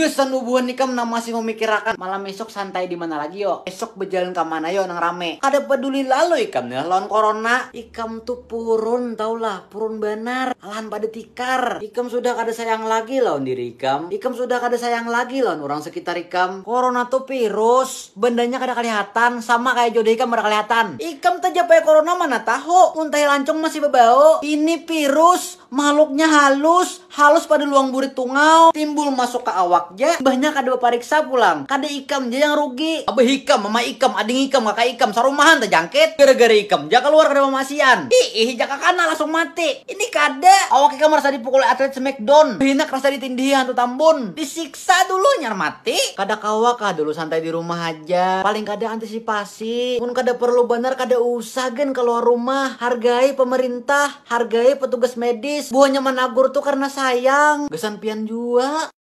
Kesan hubungan nikah masih memikirkan malam esok santai di mana lagi yo. Esok berjalan ke mana yo nang rame. Ada peduli lalu ikam nih lawan corona. Ikam tuh purun tau lah purun benar. Alahan pada tikar. Ikam sudah kada sayang lagi lawan diri ikam. Ikam sudah kada sayang lagi lawan orang sekitar ikam. Corona tuh virus. Bendanya kada kelihatan sama kayak jodoh ikam kada kelihatan. Ikam kayak corona mana tahu. Untai lancung masih bebau. Ini virus makhluknya halus halus pada luang burit tungau timbul masuk ke awak ya banyak ada pariksa pulang kada ikam ja yang rugi abah ikam mama ikam ading ikam kakak ikam sarumahan terjangkit gara-gara ikam jaka keluar kada mamasian ih jaka kana langsung mati ini kada awak ikam merasa dipukul atlet smackdown hina kerasa ditindihan tuh tambun disiksa dulu nyar mati kada kawa kah dulu santai di rumah aja paling kada antisipasi pun kada perlu benar kada usah gen keluar rumah hargai pemerintah hargai petugas medis buahnya managur tuh karena sayang gesan pian juga.